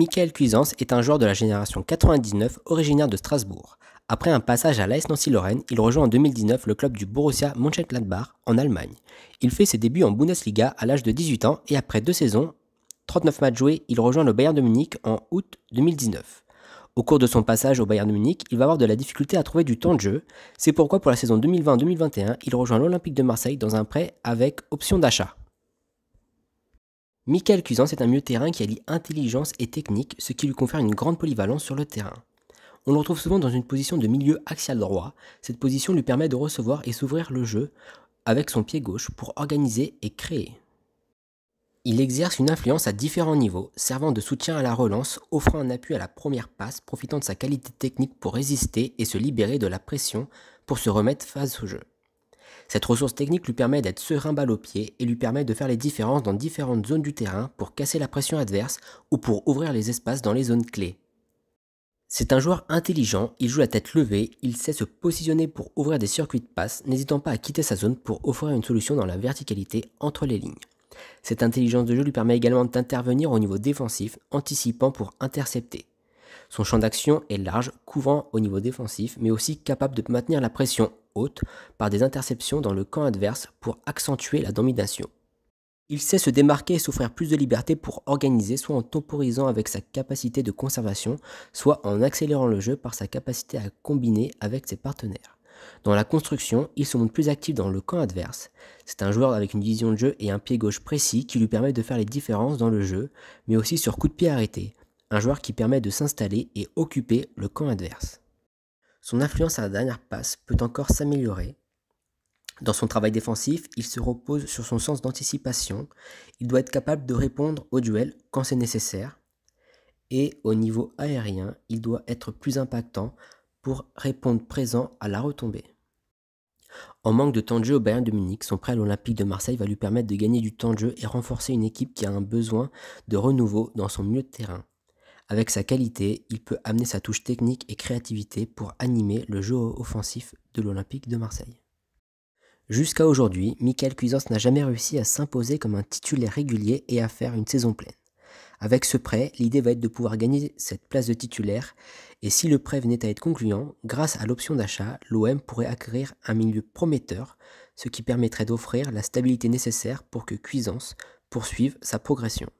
Michael Cuisance est un joueur de la génération 99 originaire de Strasbourg. Après un passage à l'AS Nancy-Lorraine, il rejoint en 2019 le club du Borussia Mönchengladbach en Allemagne. Il fait ses débuts en Bundesliga à l'âge de 18 ans et après deux saisons, 39 matchs joués, il rejoint le Bayern de Munich en août 2019. Au cours de son passage au Bayern de Munich, il va avoir de la difficulté à trouver du temps de jeu. C'est pourquoi pour la saison 2020-2021, il rejoint l'Olympique de Marseille dans un prêt avec option d'achat. Michael Cusan, c'est un milieu terrain qui allie intelligence et technique, ce qui lui confère une grande polyvalence sur le terrain. On le retrouve souvent dans une position de milieu axial droit. Cette position lui permet de recevoir et s'ouvrir le jeu avec son pied gauche pour organiser et créer. Il exerce une influence à différents niveaux, servant de soutien à la relance, offrant un appui à la première passe, profitant de sa qualité technique pour résister et se libérer de la pression pour se remettre face au jeu. Cette ressource technique lui permet d'être serein balle au pied et lui permet de faire les différences dans différentes zones du terrain pour casser la pression adverse ou pour ouvrir les espaces dans les zones clés. C'est un joueur intelligent, il joue la tête levée, il sait se positionner pour ouvrir des circuits de passe, n'hésitant pas à quitter sa zone pour offrir une solution dans la verticalité entre les lignes. Cette intelligence de jeu lui permet également d'intervenir au niveau défensif, anticipant pour intercepter. Son champ d'action est large, couvrant au niveau défensif, mais aussi capable de maintenir la pression haute par des interceptions dans le camp adverse pour accentuer la domination. Il sait se démarquer et s'offrir plus de liberté pour organiser, soit en temporisant avec sa capacité de conservation, soit en accélérant le jeu par sa capacité à combiner avec ses partenaires. Dans la construction, il se montre plus actif dans le camp adverse. C'est un joueur avec une vision de jeu et un pied gauche précis qui lui permet de faire les différences dans le jeu, mais aussi sur coup de pied arrêté. Un joueur qui permet de s'installer et occuper le camp adverse. Son influence à la dernière passe peut encore s'améliorer. Dans son travail défensif, il se repose sur son sens d'anticipation. Il doit être capable de répondre au duel quand c'est nécessaire. Et au niveau aérien, il doit être plus impactant pour répondre présent à la retombée. En manque de temps de jeu au Bayern de Munich, son prêt à l'Olympique de Marseille va lui permettre de gagner du temps de jeu et renforcer une équipe qui a un besoin de renouveau dans son milieu de terrain. Avec sa qualité, il peut amener sa touche technique et créativité pour animer le jeu offensif de l'Olympique de Marseille. Jusqu'à aujourd'hui, Michael Cuisance n'a jamais réussi à s'imposer comme un titulaire régulier et à faire une saison pleine. Avec ce prêt, l'idée va être de pouvoir gagner cette place de titulaire, et si le prêt venait à être concluant, grâce à l'option d'achat, l'OM pourrait acquérir un milieu prometteur, ce qui permettrait d'offrir la stabilité nécessaire pour que Cuisance poursuive sa progression.